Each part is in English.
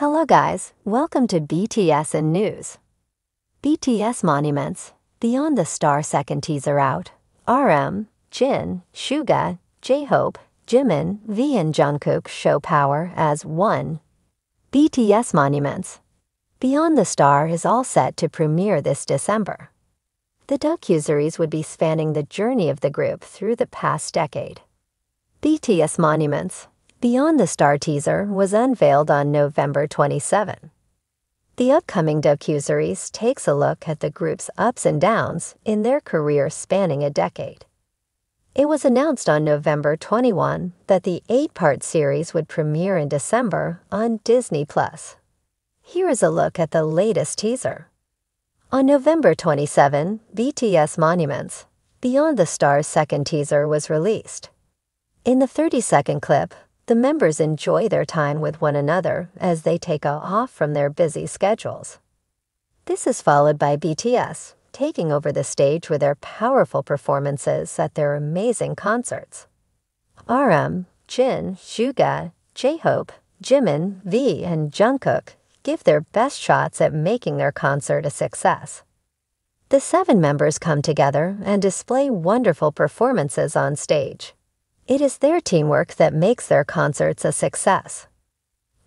Hello guys, welcome to BTS and News. BTS Monuments, Beyond the Star second teaser out. RM, Jin, Shuga, J-Hope, Jimin, V and Jungkook show power as one. BTS Monuments, Beyond the Star is all set to premiere this December. The docuseries would be spanning the journey of the group through the past decade. BTS Monuments Beyond the Star teaser was unveiled on November 27. The upcoming docuseries takes a look at the group's ups and downs in their career spanning a decade. It was announced on November 21 that the eight-part series would premiere in December on Disney+. Here is a look at the latest teaser. On November 27, BTS Monuments, Beyond the Star's second teaser was released. In the 30-second clip, the members enjoy their time with one another as they take off from their busy schedules. This is followed by BTS, taking over the stage with their powerful performances at their amazing concerts. RM, Jin, Suga, J-Hope, Jimin, V, and Jungkook give their best shots at making their concert a success. The seven members come together and display wonderful performances on stage. It is their teamwork that makes their concerts a success.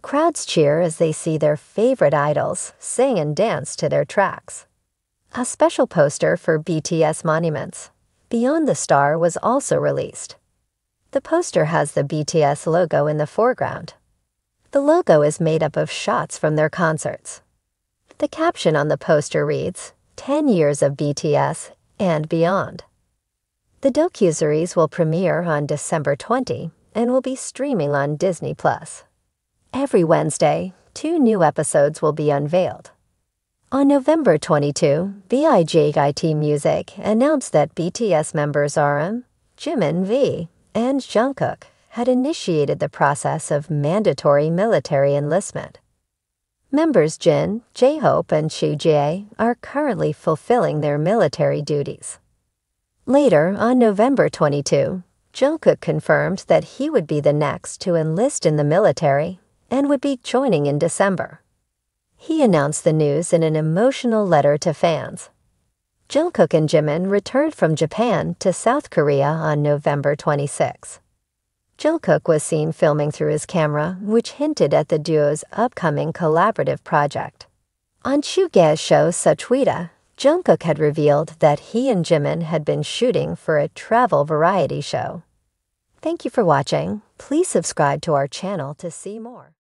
Crowds cheer as they see their favorite idols sing and dance to their tracks. A special poster for BTS Monuments, Beyond the Star, was also released. The poster has the BTS logo in the foreground. The logo is made up of shots from their concerts. The caption on the poster reads, 10 years of BTS and beyond. The docuseries will premiere on December 20 and will be streaming on Disney+. Plus. Every Wednesday, two new episodes will be unveiled. On November 22, BIJIT Music announced that BTS members RM, Jimin V, and Jungkook had initiated the process of mandatory military enlistment. Members Jin, J-Hope, and Shu Jae are currently fulfilling their military duties. Later, on November 22, Jungkook confirmed that he would be the next to enlist in the military and would be joining in December. He announced the news in an emotional letter to fans. Jungkook and Jimin returned from Japan to South Korea on November 26. Jungkook was seen filming through his camera, which hinted at the duo's upcoming collaborative project. On Chuge's show Sachwita, Jungkook had revealed that he and Jimin had been shooting for a travel variety show. Thank you for watching. Please subscribe to our channel to see more.